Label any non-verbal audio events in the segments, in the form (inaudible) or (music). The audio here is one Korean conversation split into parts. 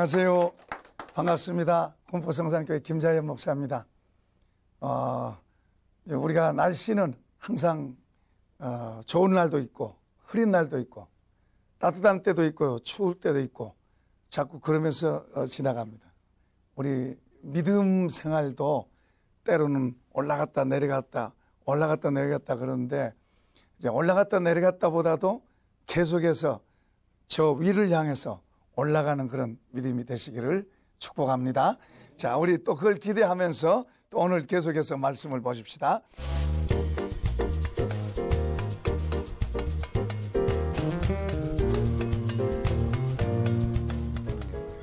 안녕하세요. 반갑습니다. 군포성산교회 김자연 목사입니다. 어, 우리가 날씨는 항상 어, 좋은 날도 있고 흐린 날도 있고 따뜻한 때도 있고 추울 때도 있고 자꾸 그러면서 어, 지나갑니다. 우리 믿음 생활도 때로는 올라갔다 내려갔다 올라갔다 내려갔다 그러는데 이제 올라갔다 내려갔다보다도 계속해서 저 위를 향해서 올라가는 그런 믿음이 되시기를 축복합니다. 자, 우리 또 그걸 기대하면서 또 오늘 계속해서 말씀을 보십시다.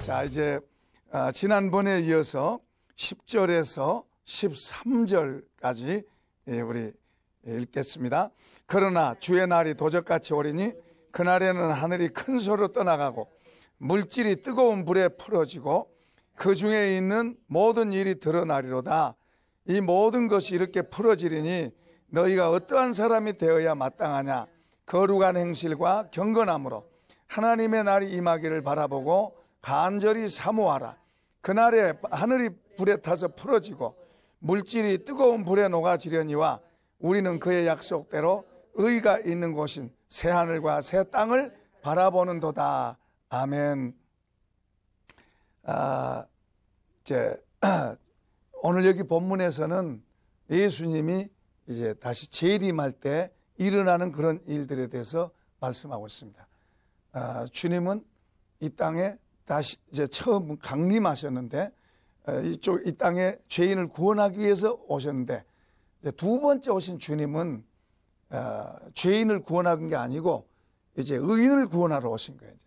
자, 이제 아, 지난번에 이어서 10절에서 13절까지 예, 우리 읽겠습니다. 그러나 주의 날이 도적같이 오리니 그날에는 하늘이 큰 소로 떠나가고 물질이 뜨거운 불에 풀어지고 그 중에 있는 모든 일이 드러나리로다. 이 모든 것이 이렇게 풀어지리니 너희가 어떠한 사람이 되어야 마땅하냐. 거룩한 행실과 경건함으로 하나님의 날이 임하기를 바라보고 간절히 사모하라. 그날에 하늘이 불에 타서 풀어지고 물질이 뜨거운 불에 녹아지려니와 우리는 그의 약속대로 의가 있는 곳인 새 하늘과 새 땅을 바라보는 도다. 아멘. 아, 이제 (clears throat) 오늘 여기 본문에서는 예수님이 이제 다시 재림할 때 일어나는 그런 일들에 대해서 말씀하고 있습니다. 아, 주님은 이 땅에 다시 이제 처음 강림하셨는데 아, 이쪽 이 땅에 죄인을 구원하기 위해서 오셨는데 두 번째 오신 주님은 어, 죄인을 구원하는 게 아니고 이제 의인을 구원하러 오신 거예요. 이제.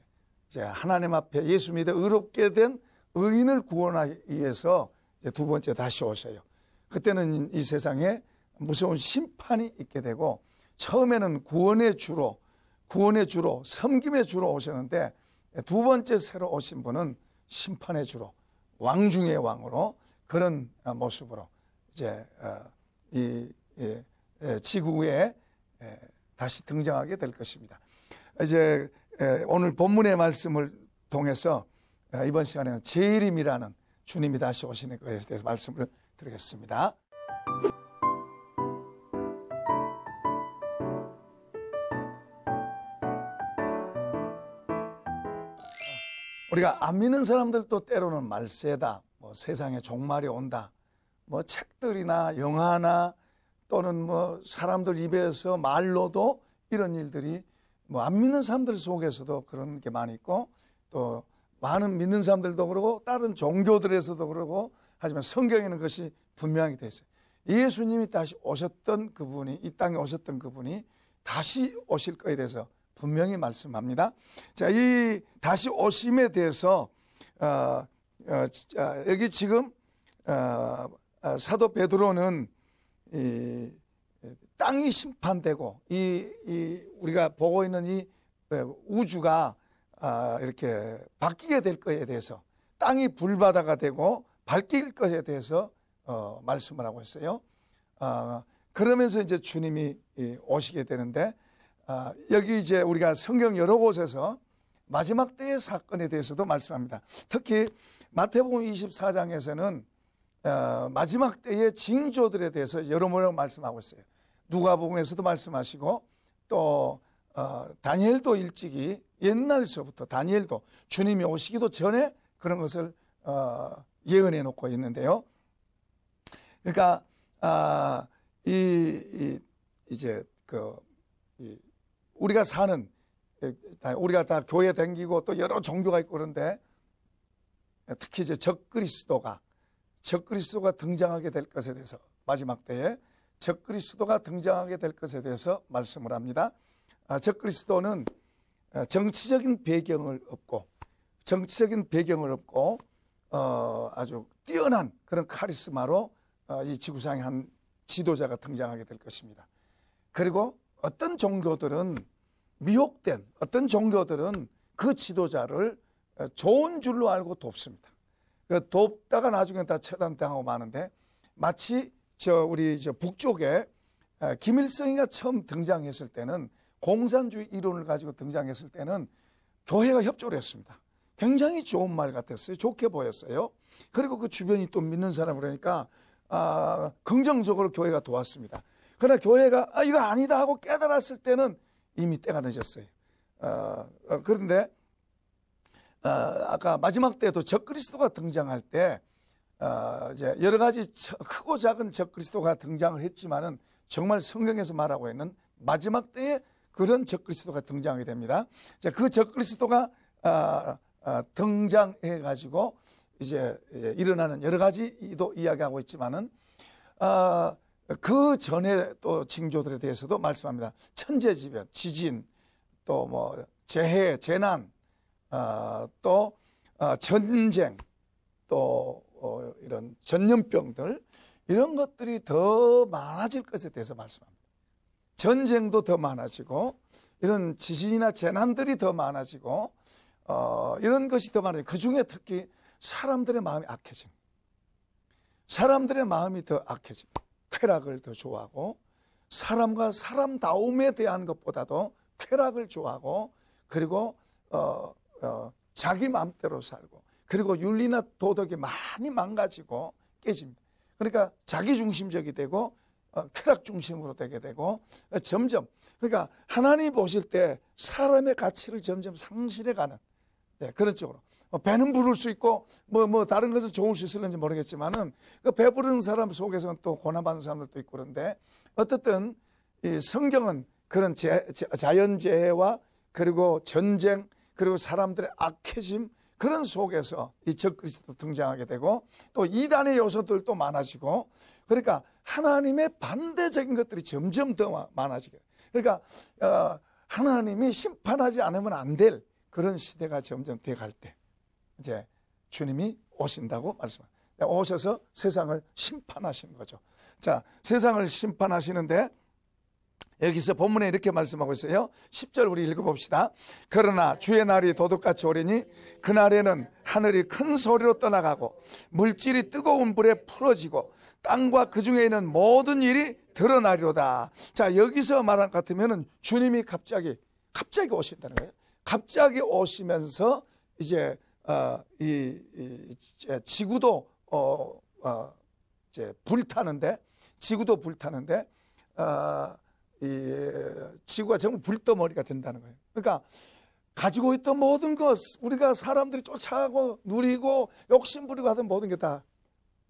이제 하나님 앞에 예수 믿어 의롭게 된 의인을 구원하기 위해서 두 번째 다시 오셔요. 그때는 이 세상에 무서운 심판이 있게 되고 처음에는 구원의 주로 구원의 주로 섬김의 주로 오셨는데 두 번째 새로 오신 분은 심판의 주로 왕 중의 왕으로 그런 모습으로 이제 어, 이 예, 예, 지구에 예, 다시 등장하게 될 것입니다. 이제 예, 오늘 본문의 말씀을 통해서 아, 이번 시간에는 제일임이라는 주님이 다시 오시는 것에 대해서 말씀을 드리겠습니다. 우리가 안 믿는 사람들도 때로는 말세다, 뭐 세상에 종말이 온다, 뭐 책들이나 영화나 또는 뭐 사람들 입에서 말로도 이런 일들이 뭐안 믿는 사람들 속에서도 그런 게 많이 있고 또 많은 믿는 사람들도 그러고 다른 종교들에서도 그러고 하지만 성경에는 것이분명하게 되어 있어요. 예수님이 다시 오셨던 그분이 이 땅에 오셨던 그분이 다시 오실 거에 대해서 분명히 말씀합니다. 자, 이 다시 오심에 대해서 어, 어, 여기 지금 어, 어, 사도 베드로는 이 땅이 심판되고 이, 이 우리가 보고 있는 이 예, 우주가 아, 이렇게 바뀌게 될 것에 대해서 땅이 불바다가 되고 밝힐 것에 대해서 어, 말씀을 하고 있어요. 아, 그러면서 이제 주님이 오시게 되는데 아, 여기 이제 우리가 성경 여러 곳에서 마지막 때의 사건에 대해서도 말씀합니다. 특히 마태복음 24장에서는 어, 마지막 때의 징조들에 대해서 여러모로 말씀하고 있어요. 누가복음에서도 말씀하시고 또 어, 다니엘도 일찍이 옛날서부터 다니엘도 주님이 오시기도 전에 그런 것을 어, 예언해 놓고 있는데요. 그러니까 아, 이, 이 이제 그 이, 우리가 사는 우리가 다 교회 댕기고 또 여러 종교가 있고 그런데 특히 이제 적그리스도가 적그리스도가 등장하게 될 것에 대해서 마지막 때에 적그리스도가 등장하게 될 것에 대해서 말씀을 합니다. 아, 적그리스도는 아, 정치적인 배경을 없고 정치적인 배경을 없고 어, 아주 뛰어난 그런 카리스마로 어, 이 지구상의 한 지도자가 등장하게 될 것입니다. 그리고 어떤 종교들은 미혹된 어떤 종교들은 그 지도자를 좋은 줄로 알고 돕습니다. 그 돕다가 나중에 다 처단당하고 마는데 마치 저 우리 저 북쪽에 아, 김일성이가 처음 등장했을 때는 공산주의 이론을 가지고 등장했을 때는 교회가 협조를 했습니다. 굉장히 좋은 말 같았어요. 좋게 보였어요. 그리고 그 주변이 또 믿는 사람 그러니까 아, 긍정적으로 교회가 도왔습니다. 그러나 교회가 아, 이거 아니다 하고 깨달았을 때는 이미 때가 늦었어요. 아, 어, 그런데 아, 아까 마지막 때도 적그리스도가 등장할 때 어, 이제 여러 가지 크고 작은 적그리스도가 등장을 했지만은 정말 성경에서 말하고 있는 마지막 때에 그런 적그리스도가 등장하게 됩니다. 이제 그 적그리스도가 어, 어, 등장해 가지고 이제 예, 일어나는 여러 가지 도 이야기하고 있지만은 어, 그 전에 또 징조들에 대해서도 말씀합니다. 천재지변, 지진, 또 뭐 재해, 재난, 어, 또 어, 전쟁, 또 어, 이런 전염병들 이런 것들이 더 많아질 것에 대해서 말씀합니다. 전쟁도 더 많아지고 이런 지진이나 재난들이 더 많아지고 어, 이런 것이 더 많아지고 그 중에 특히 사람들의 마음이 악해집 사람들의 마음이 더악해집 쾌락을 더 좋아하고 사람과 사람다움에 대한 것보다도 쾌락을 좋아하고 그리고 어, 어, 자기 마음대로 살고 그리고 윤리나 도덕이 많이 망가지고 깨집니다. 그러니까 자기중심적이 되고 어, 쾌락 중심으로 되게 되고 어, 점점 그러니까 하나님 보실 때 사람의 가치를 점점 상실해가는 네, 그런 쪽으로 어, 배는 부를 수 있고 뭐뭐 뭐 다른 것은 좋을 수 있을는지 모르겠지만은 그 배부른 사람 속에서는 또 고난받는 사람들도 있고 그런데 어떻든 이 성경은 그런 제, 자연재해와 그리고 전쟁 그리고 사람들의 악해짐 그런 속에서 이 적그리스도 등장하게 되고 또 이단의 요소들도 많아지고 그러니까 하나님의 반대적인 것들이 점점 더 많아지게 그러니까 어, 하나님이 심판하지 않으면 안 될 그런 시대가 점점 돼 갈 때 이제 주님이 오신다고 말씀합니다. 오셔서 세상을 심판하시는 거죠. 자, 세상을 심판하시는데 여기서 본문에 이렇게 말씀하고 있어요. 10절 우리 읽어봅시다. 그러나 주의 날이 도둑같이 오리니 그날에는 하늘이 큰 소리로 떠나가고 물질이 뜨거운 불에 풀어지고 땅과 그 중에 있는 모든 일이 드러나리로다. 자, 여기서 말한 것 같으면은 주님이 갑자기, 갑자기 오신다는 거예요. 갑자기 오시면서 이제, 어, 이, 이 지구도, 어, 어, 이제 불타는데, 지구도 불타는데, 어, 이 지구가 전부 불덩어리가 된다는 거예요. 그러니까 가지고 있던 모든 것 우리가 사람들이 쫓아가고 누리고 욕심 부리고 하던 모든 게 다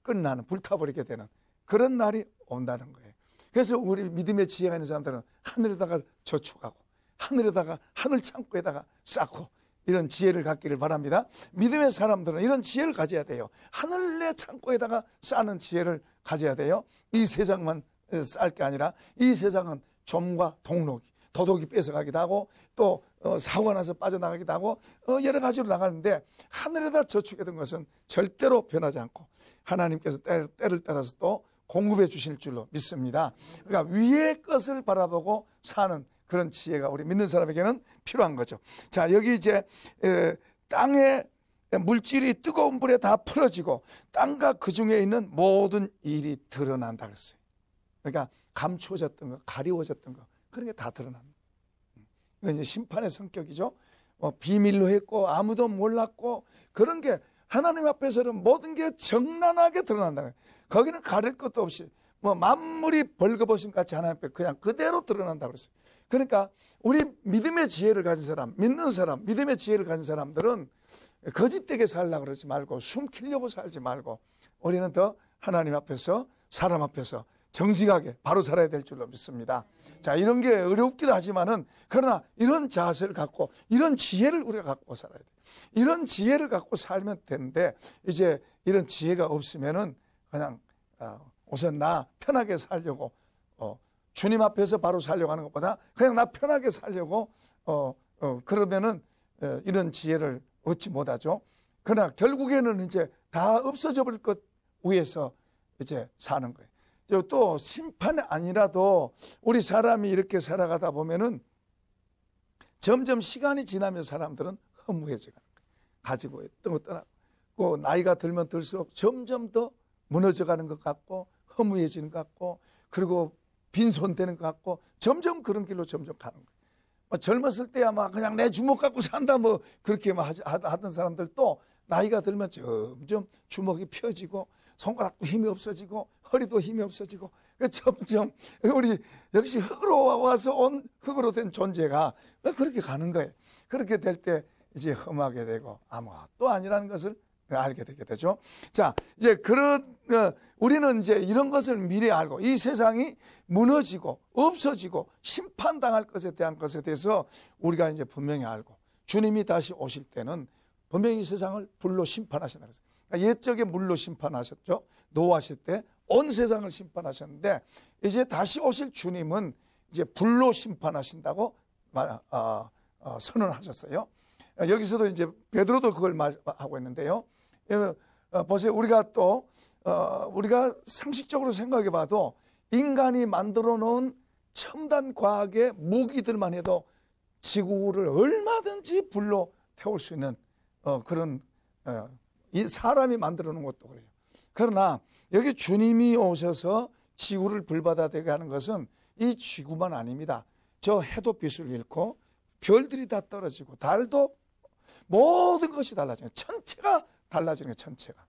끝나는 불타버리게 되는 그런 날이 온다는 거예요. 그래서 우리 믿음의 지혜가 있는 사람들은 하늘에다가 저축하고 하늘에다가 하늘 창고에다가 쌓고 이런 지혜를 갖기를 바랍니다. 믿음의 사람들은 이런 지혜를 가져야 돼요. 하늘의 창고에다가 쌓는 지혜를 가져야 돼요. 이 세상만 쌀게 아니라 이 세상은 점과 동록이 도더이 뺏어가기도 하고 또 어, 사고 가 나서 빠져나가기도 하고 어, 여러 가지로 나가는데 하늘에다 저축해둔 것은 절대로 변하지 않고 하나님께서 때를, 때를 따라서 또 공급해 주실 줄로 믿습니다. 그러니까 위의 것을 바라보고 사는 그런 지혜가 우리 믿는 사람에게는 필요한 거죠. 자 여기 이제 에, 땅에 물질이 뜨거운 불에 다 풀어지고 땅과 그 중에 있는 모든 일이 드러난다 그랬어요. 그러니까 감추어졌던 것, 가리워졌던 것 그런 게 다 드러납니다. 음. 이건 이제 심판의 성격이죠. 뭐 비밀로 했고 아무도 몰랐고 그런 게 하나님 앞에서는 모든 게 정난하게 드러난다거기는 가릴 것도 없이 뭐 만물이 벌거벗음 같이 하나님 앞에 그냥 그대로 드러난다 그랬어요. 그러니까 우리 믿음의 지혜를 가진 사람, 믿는 사람, 믿음의 지혜를 가진 사람들은 거짓되게 살라 그러지 말고 숨기려고 살지 말고 우리는 더 하나님 앞에서 사람 앞에서 정직하게 바로 살아야 될 줄로 믿습니다. 자, 이런 게 어렵기도 하지만은 그러나 이런 자세를 갖고 이런 지혜를 우리가 갖고 살아야 돼. 이런 지혜를 갖고 살면 되는데 이제 이런 지혜가 없으면은 그냥 어, 우선 나 편하게 살려고 어, 주님 앞에서 바로 살려고 하는 것보다 그냥 나 편하게 살려고 어, 어 그러면은 어, 이런 지혜를 얻지 못하죠. 그러나 결국에는 이제 다 없어져 버릴 것 위해서 이제 사는 거예요. 또 심판이 아니라도 우리 사람이 이렇게 살아가다 보면은 점점 시간이 지나면 사람들은 허무해져 가는 거예요. 가지고 있던 것 떠나고 그 나이가 들면 들수록 점점 더 무너져 가는 것 같고 허무해지는 것 같고 그리고 빈손되는 것 같고 점점 그런 길로 점점 가는 거예요. 뭐 젊었을 때야 막 그냥 내 주먹 갖고 산다 뭐 그렇게 막 하던 사람들 또 나이가 들면 점점 주먹이 펴지고 손가락도 힘이 없어지고 허리도 힘이 없어지고 그 점점 우리 역시 흙으로 와서 온 흙으로 된 존재가 그렇게 가는 거예요. 그렇게 될 때 이제 험하게 되고 아무것도 아니라는 것을 알게 되게 되죠. 자, 이제 그런 어, 우리는 이제 이런 것을 미리 알고 이 세상이 무너지고 없어지고 심판당할 것에 대한 것에 대해서 우리가 이제 분명히 알고 주님이 다시 오실 때는 분명히 세상을 불로 심판하신다 그래서 아, 옛적에 물로 심판하셨죠. 노하실 때 온 세상을 심판하셨는데 이제 다시 오실 주님은 이제 불로 심판하신다고 말, 어, 어, 선언하셨어요. 여기서도 이제 베드로도 그걸 말하고 있는데요. 예, 어, 보세요. 우리가 또 어, 우리가 상식적으로 생각해 봐도 인간이 만들어 놓은 첨단 과학의 무기들만 해도 지구를 얼마든지 불로 태울 수 있는 어, 그런 어, 이 사람이 만들어 놓은 것도 그래요. 그러나 여기 주님이 오셔서 지구를 불바다되게 하는 것은 이 지구만 아닙니다. 저 해도 빛을 잃고 별들이 다 떨어지고 달도 모든 것이 달라지는 천체가 달라지는 게 전체가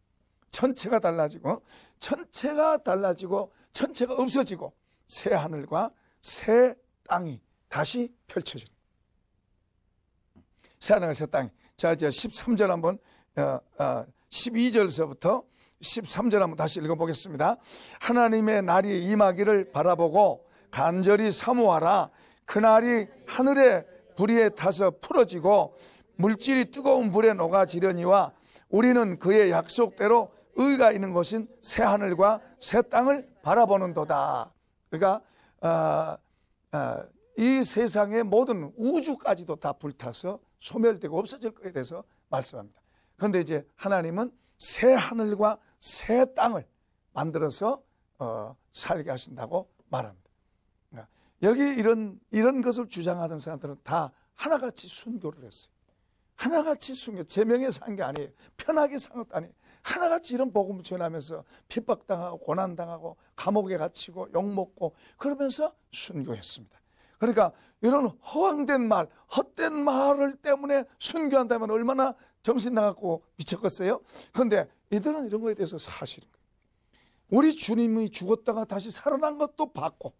천체가 달라지고 천체가 달라지고 천체가 없어지고 새 하늘과 새 땅이 다시 펼쳐집니다새 하늘과 새 땅이 자 이제 13절 한번 12절서부터 어, 어, 13절 한번 다시 읽어보겠습니다. 하나님의 날이 임하기를 바라보고 간절히 사모하라. 그날이 하늘의 불에 타서 풀어지고 물질이 뜨거운 불에 녹아지려니와 우리는 그의 약속대로 의가 있는 것인 새 하늘과 새 땅을 바라보는도다. 그러니까 어, 어, 이 세상의 모든 우주까지도 다 불타서 소멸되고 없어질 것에 대해서 말씀합니다. 그런데 이제 하나님은 새 하늘과 새 땅을 만들어서 어, 살게 하신다고 말합니다. 그러니까 여기 이런 이런 것을 주장하던 사람들은 다 하나같이 순교를 했어요. 하나같이 순교, 제명에 산 게 아니에요. 편하게 산 것도 아니에요. 하나같이 이런 복음 전하면서 핍박당하고 고난당하고 감옥에 갇히고 욕먹고 그러면서 순교했습니다. 그러니까 이런 허황된 말, 헛된 말을 때문에 순교한다면 얼마나 정신 나갔고 미쳤겠어요? 그런데 이들은 이런 거에 대해서 사실인 거예 우리 주님이 죽었다가 다시 살아난 것도 봤고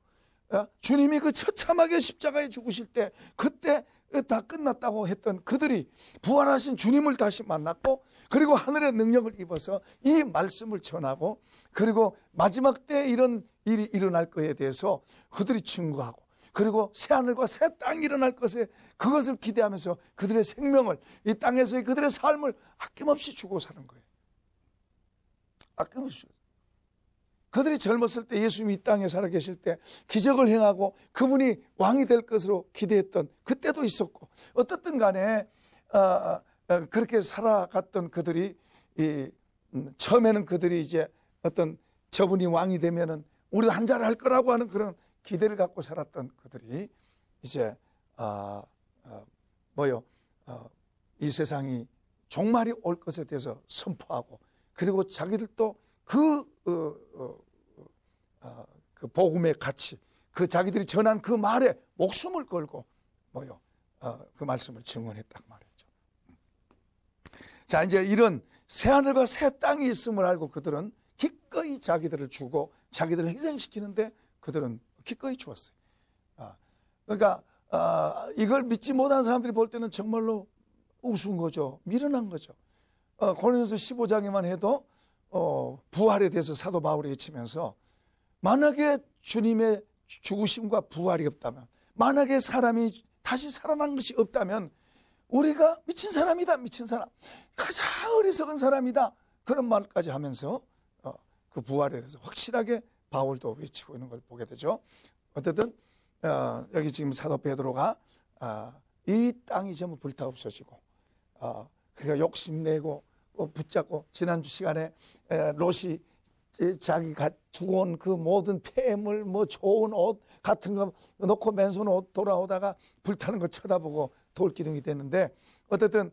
어? 주님이 그 처참하게 십자가에 죽으실 때 그때 다 끝났다고 했던 그들이 부활하신 주님을 다시 만났고 그리고 하늘의 능력을 입어서 이 말씀을 전하고 그리고 마지막 때 이런 일이 일어날 거에 대해서 그들이 증거하고 그리고 새 하늘과 새 땅이 일어날 것에 그것을 기대하면서 그들의 생명을 이 땅에서의 그들의 삶을 아낌없이 주고 사는 거예요. 아낌없이 주고. 그들이 젊었을 때 예수님이 이 땅에 살아계실 때 기적을 행하고 그분이 왕이 될 것으로 기대했던 그때도 있었고 어떻든 간에 어, 그렇게 살아갔던 그들이 이, 음, 처음에는 그들이 이제 어떤 저분이 왕이 되면은 우리도 한자를 할 거라고 하는 그런 기대를 갖고 살았던 그들이 이제 어, 어, 뭐요 어, 이 세상이 종말이 올 것에 대해서 선포하고 그리고 자기들도 그, 어, 어, 어, 아, 그 복음의 가치 그 자기들이 전한 그 말에 목숨을 걸고 뭐요 그 말씀을 증언했단 말이죠. 자 이제 이런 새 하늘과 새 땅이 있음을 알고 그들은 기꺼이 자기들을 주고 자기들을 희생시키는데 그들은 기꺼이 주었어요. 아, 그러니까 아, 이걸 믿지 못한 사람들이 볼 때는 정말로 우스운 거죠. 미련한 거죠. 어, 고린도서 15장에만 해도 어, 부활에 대해서 사도 바울이 외치면서 만약에 주님의 죽으심과 부활이 없다면 만약에 사람이 다시 살아난 것이 없다면 우리가 미친 사람이다 미친 사람 가장 어리석은 사람이다 그런 말까지 하면서 어, 그 부활에 대해서 확실하게 바울도 외치고 있는 걸 보게 되죠. 어쨌든 어, 여기 지금 사도 베드로가 어, 이 땅이 전부 불타 없어지고 어, 그러니까 욕심내고 어, 붙잡고 지난주 시간에 에, 롯이 자기가 두고 온 그 모든 폐물 뭐 좋은 옷 같은 거 놓고 맨손 옷 돌아오다가 불타는 거 쳐다보고 돌기둥이 됐는데 어쨌든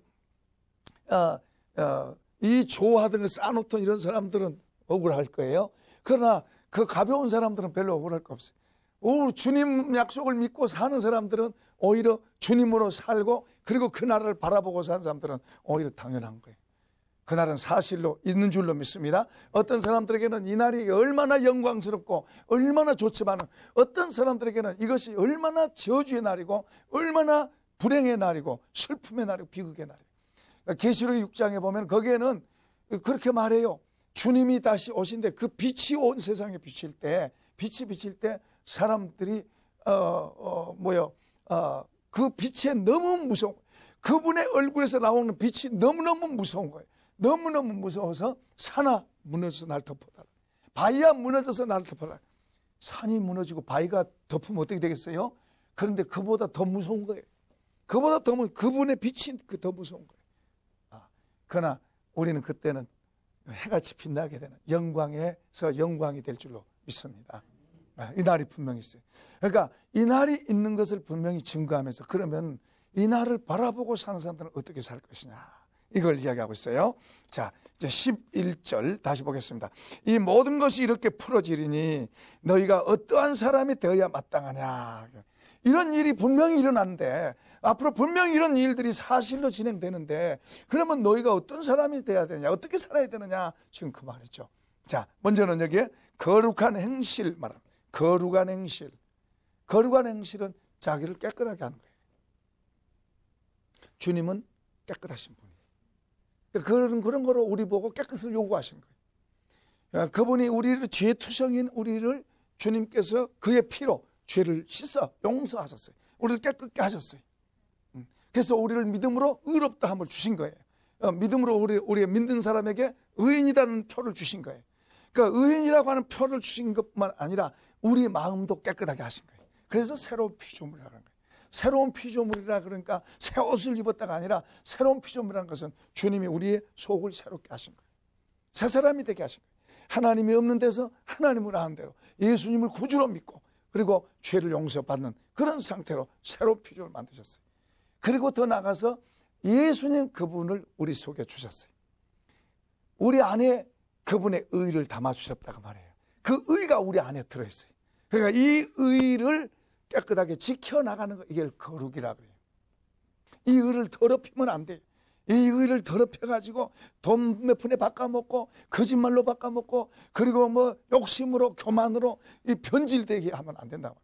어, 어, 이 조화등을 쌓아놓던 이런 사람들은 억울할 거예요. 그러나 그 가벼운 사람들은 별로 억울할 거 없어요. 오, 주님 약속을 믿고 사는 사람들은 오히려 주님으로 살고 그리고 그 나라를 바라보고 사는 사람들은 오히려 당연한 거예요. 그날은 사실로 있는 줄로 믿습니다. 어떤 사람들에게는 이 날이 얼마나 영광스럽고 얼마나 좋지만 어떤 사람들에게는 이것이 얼마나 저주의 날이고 얼마나 불행의 날이고 슬픔의 날이고 비극의 날이에요. 그러니까 계시록 6장에 보면 거기에는 그렇게 말해요. 주님이 다시 오신데 그 빛이 온 세상에 비칠 때 빛이 비칠 때 사람들이 어, 어 뭐요 어, 그 빛에 너무 무서운 그분의 얼굴에서 나오는 빛이 너무너무 무서운 거예요. 너무너무 무서워서 산하 무너져서 날 덮어달라. 바위야 무너져서 날 덮어달라. 산이 무너지고 바위가 덮으면 어떻게 되겠어요? 그런데 그보다 더 무서운 거예요. 그보다 더 무서운, 그분의 빛이 그 더 무서운 거예요. 아, 그러나 우리는 그때는 해같이 빛나게 되는 영광에서 영광이 될 줄로 믿습니다. 아, 이 날이 분명히 있어요. 그러니까 이 날이 있는 것을 분명히 증거하면서 그러면 이 날을 바라보고 사는 사람들은 어떻게 살 것이냐. 이걸 이야기하고 있어요. 자, 이제 11절 다시 보겠습니다. 이 모든 것이 이렇게 풀어지리니 너희가 어떠한 사람이 되어야 마땅하냐. 이런 일이 분명히 일어난데 앞으로 분명히 이런 일들이 사실로 진행되는데 그러면 너희가 어떤 사람이 돼야 되냐 어떻게 살아야 되느냐 지금 그 말이죠. 자 먼저는 여기에 거룩한 행실 말합 거룩한 행실. 거룩한 행실은 자기를 깨끗하게 하는 거예요. 주님은 깨끗하신 분이에요. 그러니까 그런 그런 거로 우리 보고 깨끗을 요구하신 거예요. 아, 그분이 우리를 죄투성인 우리를 주님께서 그의 피로 죄를 씻어 용서하셨어요. 우리를 깨끗게 하셨어요. 음. 그래서 우리를 믿음으로 의롭다함을 주신 거예요. 어, 믿음으로 우리, 우리 믿는 사람에게 의인이라는 표를 주신 거예요. 그러니까 의인이라고 하는 표를 주신 것뿐만 아니라 우리 마음도 깨끗하게 하신 거예요. 그래서 새로운 피조물이라는 거예요. 새로운 피조물이라 그러니까 새 옷을 입었다가 아니라 새로운 피조물이라는 것은 주님이 우리의 속을 새롭게 하신 거예요. 새 사람이 되게 하신 거예요. 하나님이 없는 데서 하나님을 아는 대로 예수님을 구주로 믿고 그리고 죄를 용서받는 그런 상태로 새로운 피조을 만드셨어요. 그리고 더 나가서 아 예수님 그분을 우리 속에 주셨어요. 우리 안에 그분의 의를 담아 주셨다고 말해요. 그 의가 우리 안에 들어 있어요. 그러니까 이 의를 깨끗하게 지켜 나가는 거 이게 거룩이라 그래요. 이 의를 더럽히면 안 돼요. 이거를 더럽혀가지고 돈 몇 푼에 바꿔먹고 거짓말로 바꿔먹고 그리고 뭐 욕심으로 교만으로 이 변질되게 하면 안 된다고.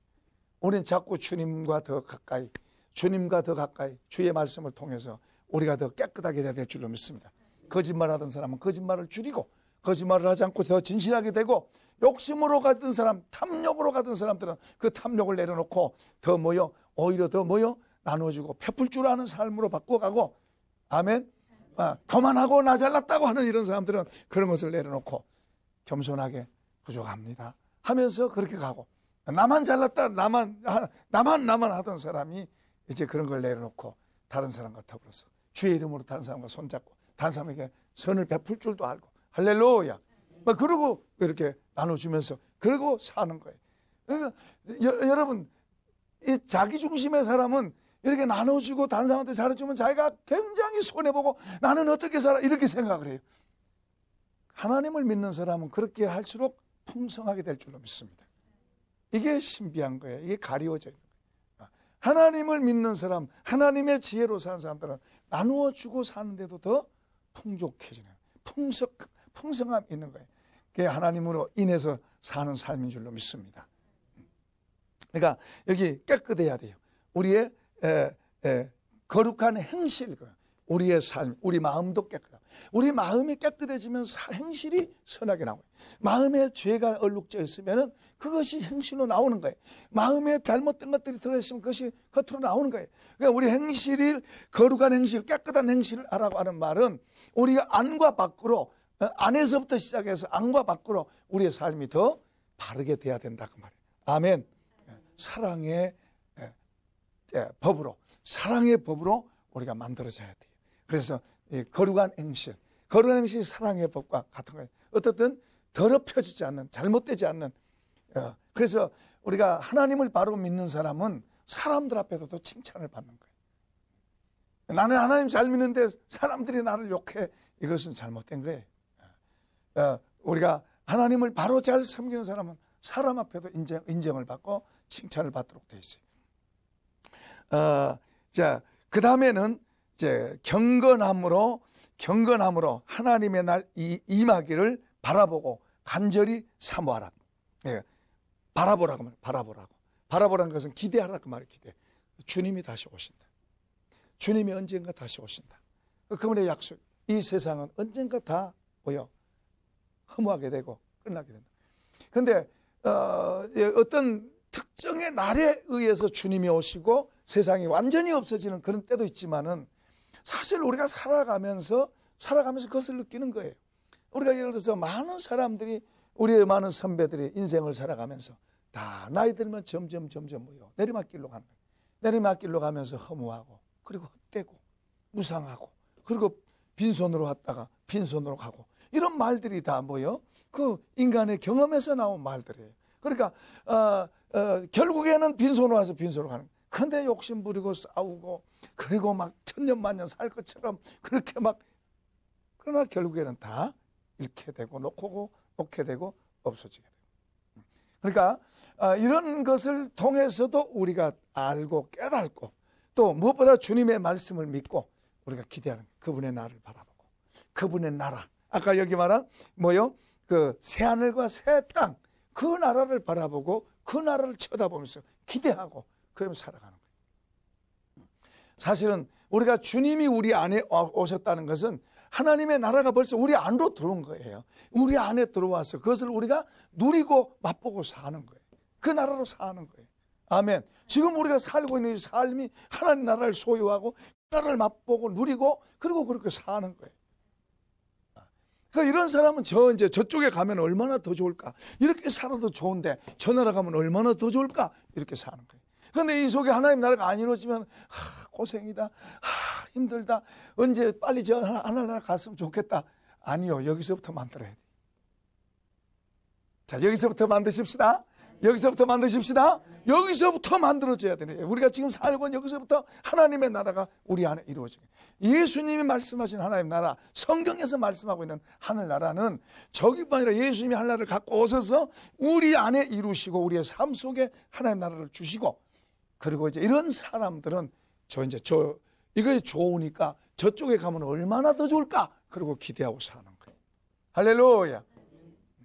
우리는 자꾸 주님과 더 가까이 주님과 더 가까이 주의 말씀을 통해서 우리가 더 깨끗하게 되야 될 줄로 믿습니다. 거짓말하던 사람은 거짓말을 줄이고 거짓말을 하지 않고 더 진실하게 되고 욕심으로 가던 사람, 탐욕으로 가던 사람들은 그 탐욕을 내려놓고 더 모여 오히려 더 모여 나눠주고 베풀 줄 아는 삶으로 바꿔가고 아멘. 아, 교만하고 나 잘났다고 하는 이런 사람들은 그런 것을 내려놓고 겸손하게 부족합니다. 하면서 그렇게 가고 나만 잘났다 나만 아, 나만 나만 하던 사람이 이제 그런 걸 내려놓고 다른 사람과 더불어서 주의 이름으로 다른 사람과 손잡고 다른 사람에게 선을 베풀 줄도 알고 할렐루야. 막 뭐 그러고 이렇게 나눠주면서 그러고 사는 거예요. 그러니까 여, 러분이 자기 중심의 사람은 이렇게 나눠주고 다른 사람한테 잘해주면 자기가 굉장히 손해보고 나는 어떻게 살아? 이렇게 생각을 해요. 하나님을 믿는 사람은 그렇게 할수록 풍성하게 될 줄로 믿습니다. 이게 신비한 거예요. 이게 가리워져 있는 거예요. 하나님을 믿는 사람, 하나님의 지혜로 사는 사람들은 나누어 주고 사는데도 더 풍족해지는, 풍성, 풍성함이 있는 거예요. 그게 하나님으로 인해서 사는 삶인 줄로 믿습니다. 그러니까 여기 깨끗해야 돼요. 우리의 에, 예, 에, 예. 거룩한 행실, 그, 우리의 삶, 우리 마음도 깨끗하고 우리 마음이 깨끗해지면 행실이 선하게 나와요. 마음에 죄가 얼룩져 있으면 그것이 행실로 나오는 거예요. 마음에 잘못된 것들이 들어있으면 그것이 겉으로 나오는 거예요. 그러니까 우리 행실이 거룩한 행실, 깨끗한 행실을 하라고 하는 말은 우리가 안과 밖으로 어, 안에서부터 시작해서 안과 밖으로 우리의 삶이 더 바르게 돼야 된다 그 말이에요. 아멘. 예. 사랑의 예, 법으로 사랑의 법으로 우리가 만들어져야 돼요. 그래서 거룩한 행실, 거룩한 행실이 사랑의 법과 같은 거예요. 어떻든 더럽혀지지 않는, 잘못되지 않는. 어, 그래서 우리가 하나님을 바로 믿는 사람은 사람들 앞에서도 칭찬을 받는 거예요. 나는 하나님 잘 믿는데 사람들이 나를 욕해. 이것은 잘못된 거예요. 어, 어, 우리가 하나님을 바로 잘 섬기는 사람은 사람 앞에도 인정, 인정을 받고 칭찬을 받도록 돼 있어요. 어, 자, 그 다음에는 이제 경건함으로 경건함으로 하나님의 날 이, 임하기를 바라보고 간절히 사모하라. 예. 바라보라고 말, 바라보라고. 바라보라는 것은 기대하라고 그 말 기대. 주님이 다시 오신다. 주님이 언젠가 다시 오신다. 그분의 약속. 이 세상은 언젠가 다 오여 허무하게 되고 끝나게 된다. 근데 어, 예, 떤 특정의 날에 의해서 주님이 오시고 세상이 완전히 없어지는 그런 때도 있지만은 사실 우리가 살아가면서 살아가면서 그것을 느끼는 거예요. 우리가 예를 들어서 많은 사람들이 우리의 많은 선배들이 인생을 살아가면서 다 나이 들면 점점 점점 뭐요 내리막길로 가는 거예요. 내리막길로 가면서 허무하고 그리고 헛되고 무상하고 그리고 빈손으로 왔다가 빈손으로 가고 이런 말들이 다 뭐요? 그 인간의 경험에서 나온 말들이에요. 그러니까 어, 어, 결국에는 빈손으로 와서 빈손으로 가는 거예요. 근데 욕심 부리고 싸우고 그리고 막 천년만년 살 것처럼 그렇게 막 그러나 결국에는 다 잃게 되고 놓고 놓게 되고 없어지게 돼요. 그러니까 아, 이런 것을 통해서도 우리가 알고 깨닫고 또 무엇보다 주님의 말씀을 믿고 우리가 기대하는 그분의 나를 바라보고 그분의 나라 아까 여기 말한 뭐요 그 새하늘과 새 땅 그 나라를 바라보고 그 나라를 쳐다보면서 기대하고 그러면 살아가는 거예요. 사실은 우리가 주님이 우리 안에 오셨다는 것은 하나님의 나라가 벌써 우리 안으로 들어온 거예요. 우리 안에 들어와서 그것을 우리가 누리고 맛보고 사는 거예요. 그 나라로 사는 거예요. 아멘. 지금 우리가 살고 있는 이 삶이 하나님 나라를 소유하고 그 나라를 맛보고 누리고 그리고 그렇게 사는 거예요. 그러니까 이런 사람은 저 이제 저쪽에 가면 얼마나 더 좋을까? 이렇게 살아도 좋은데 저 나라 가면 얼마나 더 좋을까? 이렇게 사는 거예요. 그런데이 속에 하나님 나라가 안 이루어지면 하, 고생이다. 하, 힘들다. 언제 빨리 저 하나, 님나라 갔으면 좋겠다. 아니요. 여기서부터 만들어야 돼. 자, 여기서부터 만드십시다. 여기서부터 만드십시다. 여기서부터 만들어져야 되네. 우리가 지금 살고 있는 여기서부터 하나님의 나라가 우리 안에 이루어지게. 예수님이 말씀하신 하나님 나라, 성경에서 말씀하고 있는 하늘 나라는 저기뿐 아니라 예수님이 하늘 나라를 갖고 오셔서 우리 안에 이루시고 우리의 삶 속에 하나님 나라를 주시고 그리고 이제 이런 사람들은 저 이제 저 이거 좋으니까 저쪽에 가면 얼마나 더 좋을까? 그리고 기대하고 사는 거예요. 할렐루야.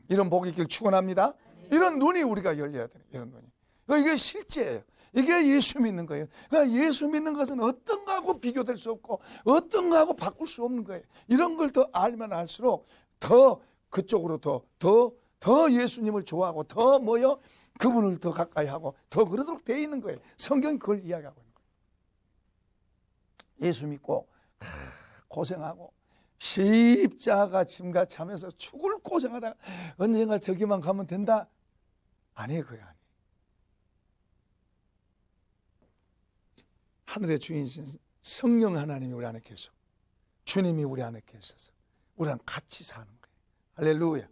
이런 복이 있길 축원합니다. 이런 눈이 우리가 열려야 돼요. 이런 눈이. 니 그러니까 이게 실제예요. 이게 예수 믿는 거예요. 그러니까 예수 믿는 것은 어떤 거하고 비교될 수 없고 어떤 거하고 바꿀 수 없는 거예요. 이런 걸 더 알면 알수록 더 그쪽으로 더 더 더 예수님을 좋아하고 더 뭐요? 그분을 더 가까이 하고 더 그러도록 되어 있는 거예요. 성경이 그걸 이야기하고 있는 거예요. 예수 믿고 고생하고 십자가 짐과 참에서 죽을 고생하다가 언젠가 저기만 가면 된다? 아니에요. 그게 아니에요. 하늘의 주인이신 성령 하나님이 우리 안에 계셔. 주님이 우리 안에 계셔서 우리랑 같이 사는 거예요. 할렐루야.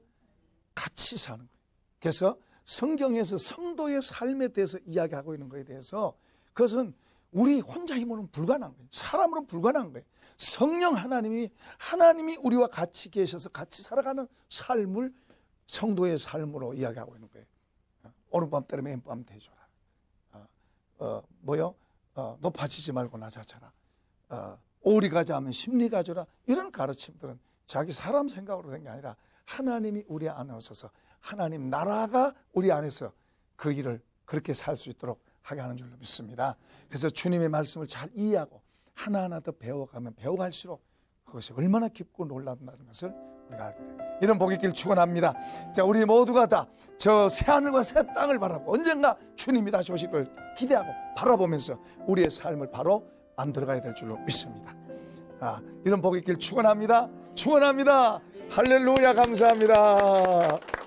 같이 사는 거예요. 그래서 성경에서 성도의 삶에 대해서 이야기하고 있는 것에 대해서 그것은 우리 혼자 힘으로는 불가능한 거예요. 사람으로는 불가능한 거예요. 성령 하나님이 하나님이 우리와 같이 계셔서 같이 살아가는 삶을 성도의 삶으로 이야기하고 있는 거예요. 오늘 어, 밤 때려 매일 밤 대줘라. 어, 어, 뭐요? 어, 높아지지 말고 낮아져라. 어, 오리 가자 하면 심리 가져라. 이런 가르침들은 자기 사람 생각으로 된 게 아니라 하나님이 우리 안에 오셔서 하나님 나라가 우리 안에서 그 일을 그렇게 살 수 있도록 하게 하는 줄로 믿습니다. 그래서 주님의 말씀을 잘 이해하고 하나하나 더 배워가면 배워갈수록 그것이 얼마나 깊고 놀랍다는 것을 우리가 알게 돼요. 이런 복이 길 축원합니다. 자, 우리 모두가 다 저 새 하늘과 새 땅을 바라고 보 언젠가 주님이 다시 오실 걸 기대하고 바라보면서 우리의 삶을 바로 만들어가야 될 줄로 믿습니다. 아, 이런 복이 길 축원합니다. 축원합니다. 할렐루야 감사합니다.